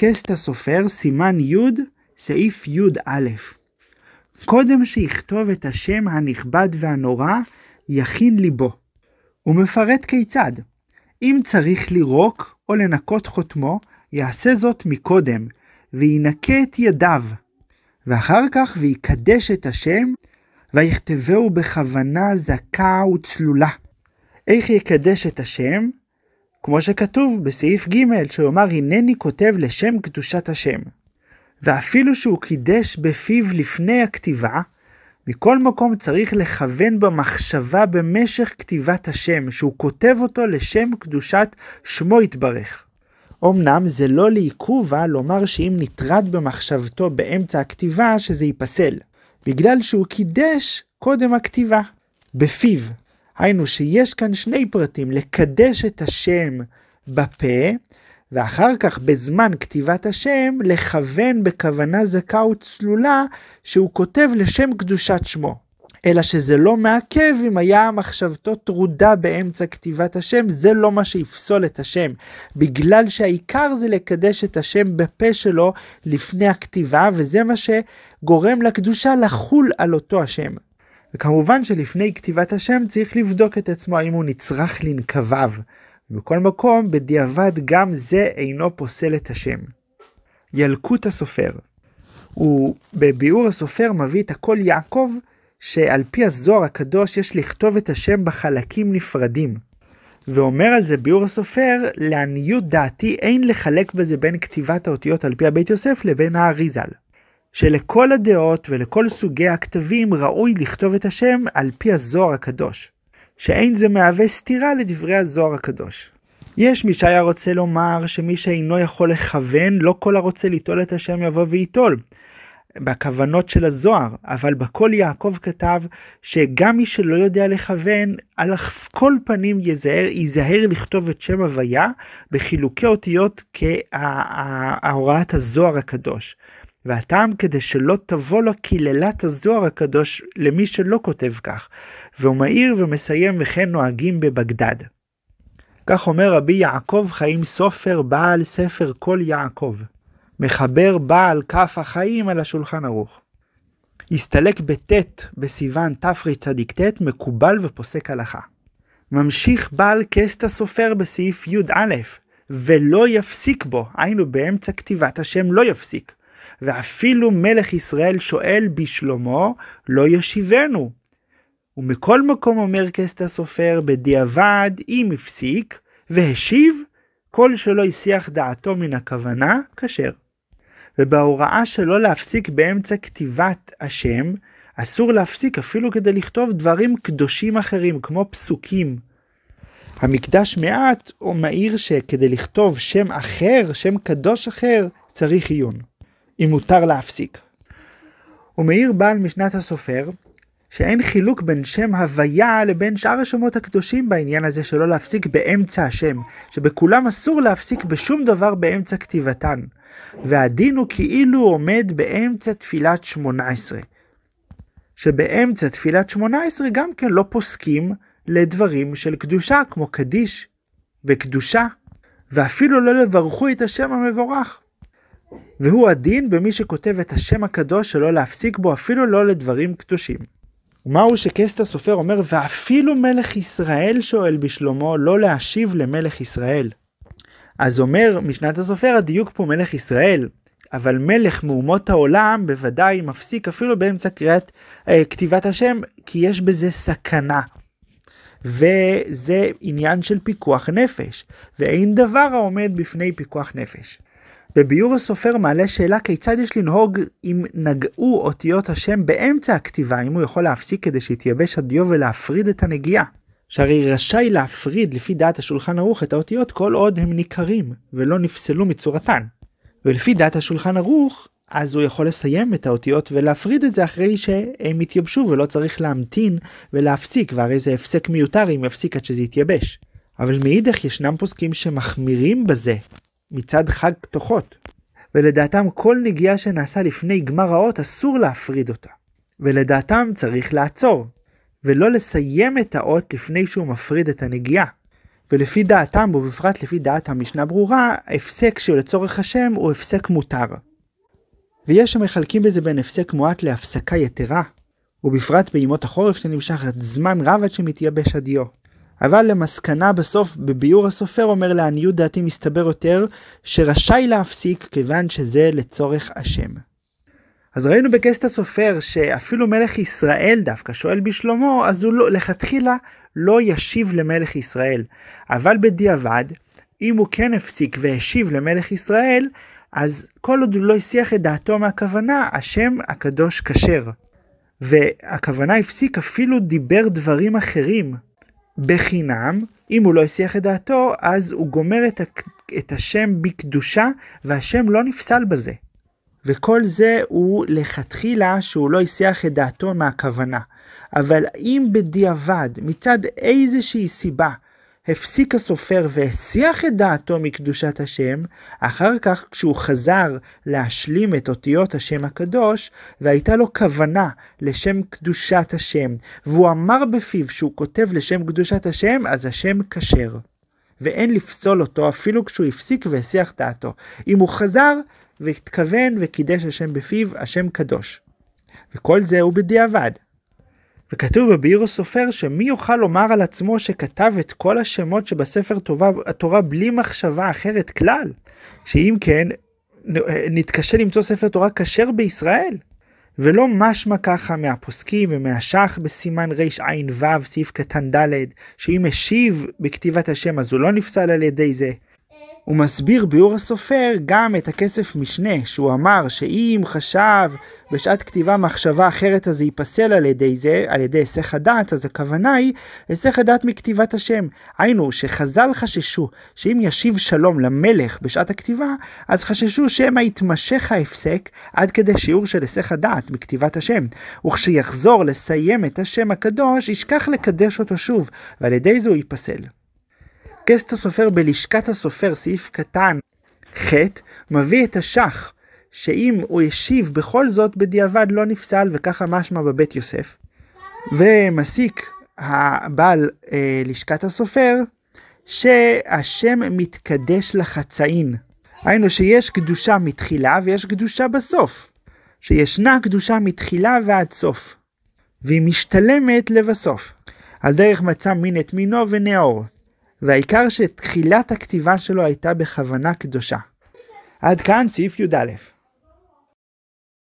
קסט הסופר, סימן י', סעיף י"א. קודם שיכתוב את השם הנכבד והנורא, יכין ליבו. הוא מפרט כיצד. אם צריך לירוק או לנקות חותמו, יעשה זאת מקודם, וינקה את ידיו. ואחר כך ויקדש את השם, ויכתבהו בכוונה זכה וצלולה. איך יקדש את השם? כמו שכתוב בסעיף ג' שאומר הנני כותב לשם קדושת השם. ואפילו שהוא קידש בפיו לפני הכתיבה, מכל מקום צריך לכוון במחשבה במשך כתיבת השם, שהוא כותב אותו לשם קדושת שמו יתברך. אמנם זה לא לעיכובה אה, לומר שאם נטרד במחשבתו באמצע הכתיבה, שזה ייפסל, בגלל שהוא קידש קודם הכתיבה, בפיו, היינו שיש כאן שני פרטים, לקדש את השם בפה, ואחר כך בזמן כתיבת השם, לכוון בכוונה זכה וצלולה שהוא כותב לשם קדושת שמו. אלא שזה לא מעכב אם היה מחשבתו טרודה באמצע כתיבת השם, זה לא מה שיפסול את השם. בגלל שהעיקר זה לקדש את השם בפה שלו לפני הכתיבה, וזה מה שגורם לקדושה לחול על אותו השם. וכמובן שלפני כתיבת השם צריך לבדוק את עצמו האם הוא נצרך לנקביו. ובכל מקום, בדיעבד גם זה אינו פוסל את השם. ילקוט הסופר. הוא בביאור הסופר מביא את הקול יעקב, שעל פי הזוהר הקדוש יש לכתוב את השם בחלקים נפרדים. ואומר על זה ביאור הסופר, לעניות דעתי אין לחלק בזה בין כתיבת האותיות על פי הבית יוסף לבין האריזל. שלכל הדעות ולכל סוגי הכתבים ראוי לכתוב את השם על פי הזוהר הקדוש, שאין זה מהווה סתירה לדברי הזוהר הקדוש. יש מי שהיה רוצה לומר שמי שאינו יכול לכוון, לא כל הרוצה ליטול את השם יבוא וייטול. בכוונות של הזוהר, אבל בכל יעקב כתב שגם מי שלא יודע לכוון, על כל פנים יזהר, ייזהר לכתוב את שם הוויה בחילוקי אותיות כהוראת הזוהר הקדוש. והטעם כדי שלא תבוא לו קללת הזוהר הקדוש למי שלא כותב כך, והוא מאיר ומסיים וכן נוהגים בבגדד. כך אומר רבי יעקב חיים סופר בעל ספר כל יעקב, מחבר בעל כף החיים על השולחן ערוך. הסתלק בט' בסיוון תרצ"ט, מקובל ופוסק הלכה. ממשיך בעל קסטה סופר בסעיף י"א, ולא יפסיק בו, היינו באמצע כתיבת השם לא יפסיק. ואפילו מלך ישראל שואל בשלמה, לא ישיבנו. ומכל מקום אומר קסט הסופר, בדיעבד, אם הפסיק, והשיב, כל שלא הסיח דעתו מן הכוונה, כשר. ובהוראה שלא להפסיק באמצע כתיבת השם, אסור להפסיק אפילו כדי לכתוב דברים קדושים אחרים, כמו פסוקים. המקדש מעט או מעיר שכדי לכתוב שם אחר, שם קדוש אחר, צריך עיון. אם מותר להפסיק. ומעיר בעל משנת הסופר שאין חילוק בין שם הוויה לבין שאר השמות הקדושים בעניין הזה שלא להפסיק באמצע השם, שבכולם אסור להפסיק בשום דבר באמצע כתיבתן, והדין הוא כאילו עומד באמצע תפילת שמונה עשרה. שבאמצע תפילת שמונה עשרה גם כן לא פוסקים לדברים של קדושה כמו קדיש וקדושה, ואפילו לא לברכו את השם המבורך. והוא הדין במי שכותב את השם הקדוש שלא להפסיק בו אפילו לא לדברים קדושים. ומהו שקסטה סופר אומר ואפילו מלך ישראל שואל בשלמה לא להשיב למלך ישראל. אז אומר משנת הסופר הדיוק פה מלך ישראל, אבל מלך מאומות העולם בוודאי מפסיק אפילו באמצע קריאת אה, כתיבת השם כי יש בזה סכנה. וזה עניין של פיקוח נפש ואין דבר העומד בפני פיקוח נפש. בביאור הסופר מעלה שאלה כיצד יש לנהוג אם נגעו אותיות השם באמצע הכתיבה, אם הוא יכול להפסיק כדי שיתייבש הדיו ולהפריד את הנגיעה. שהרי רשאי להפריד לפי דעת השולחן ערוך את האותיות כל עוד הם ניכרים ולא נפסלו מצורתן. ולפי דעת השולחן ערוך, אז הוא יכול לסיים את האותיות ולהפריד את זה אחרי שהם יתייבשו ולא צריך להמתין ולהפסיק, והרי זה הפסק מיותר אם יפסיק עד שזה יתייבש. אבל מאידך ישנם פוסקים שמחמירים בזה, מצד חג פתוחות. ולדעתם כל נגיעה שנעשה לפני גמר האות אסור להפריד אותה. ולדעתם צריך לעצור, ולא לסיים את האות לפני שהוא מפריד את הנגיעה. ולפי דעתם, ובפרט לפי דעת המשנה ברורה, הפסק שלצורך השם הוא הפסק מותר. ויש שמחלקים בזה בין הפסק מועט להפסקה יתרה, ובפרט בימות החורף שנמשך זמן רב עד שמתייבש הדיו. אבל למסקנה בסוף, בביאור הסופר אומר לעניות דעתי מסתבר יותר, שרשאי להפסיק כיוון שזה לצורך השם. אז ראינו בקסט הסופר שאפילו מלך ישראל דווקא שואל בשלמה, אז הוא לא, לכתחילה לא ישיב למלך ישראל. אבל בדיעבד, אם הוא כן הפסיק והשיב למלך ישראל, אז כל עוד הוא לא הסיח את דעתו מהכוונה, השם הקדוש כשר. והכוונה הפסיק אפילו דיבר דברים אחרים, בחינם, אם הוא לא הסיח את דעתו, אז הוא גומר את, את השם בקדושה, והשם לא נפסל בזה. וכל זה הוא לכתחילה שהוא לא הסיח את דעתו מהכוונה. אבל אם בדיעבד, מצד איזושהי סיבה, הפסיק הסופר והסיח את דעתו מקדושת השם, אחר כך כשהוא חזר להשלים את אותיות השם הקדוש, והייתה לו כוונה לשם קדושת השם, והוא אמר בפיו שהוא כותב לשם קדושת השם, אז השם כשר. ואין לפסול אותו אפילו כשהוא הפסיק והסיח דעתו. אם הוא חזר והתכוון וקידש השם בפיו, השם קדוש. וכל זה הוא בדיעבד. וכתוב בביר הסופר שמי יוכל לומר על עצמו שכתב את כל השמות שבספר טובה, התורה בלי מחשבה אחרת כלל? שאם כן, אה, נתקשה למצוא ספר תורה כשר בישראל. ולא משמע ככה מהפוסקים ומהשח בסימן רע"ו סעיף קטן ד' שאם השיב בכתיבת השם אז הוא לא נפסל על ידי זה, הוא מסביר ביאור הסופר גם את הכסף משנה, שהוא אמר שאם חשב בשעת כתיבה מחשבה אחרת אז זה ייפסל על ידי זה, על ידי היסח הדעת, אז הכוונה היא היסח הדעת מכתיבת השם. היינו, שחז"ל חששו שאם ישיב שלום למלך בשעת הכתיבה, אז חששו שמא יתמשך ההפסק עד כדי שיעור של היסח הדעת מכתיבת השם. וכשיחזור לסיים את השם הקדוש, ישכח לקדש אותו שוב, ועל ידי זה הוא ייפסל. טקסט הסופר בלשכת הסופר, סעיף קטן ח', מביא את השח, שאם הוא השיב בכל זאת בדיעבד לא נפסל, וככה משמע בבית יוסף. ומסיק הבעל אה, לשכת הסופר, שהשם מתקדש לחצאין. היינו שיש קדושה מתחילה ויש קדושה בסוף. שישנה קדושה מתחילה ועד סוף. והיא משתלמת לבסוף. על דרך מצא מין את מינו ונאור. והעיקר שתחילת הכתיבה שלו הייתה בכוונה קדושה. עד כאן סעיף י"א.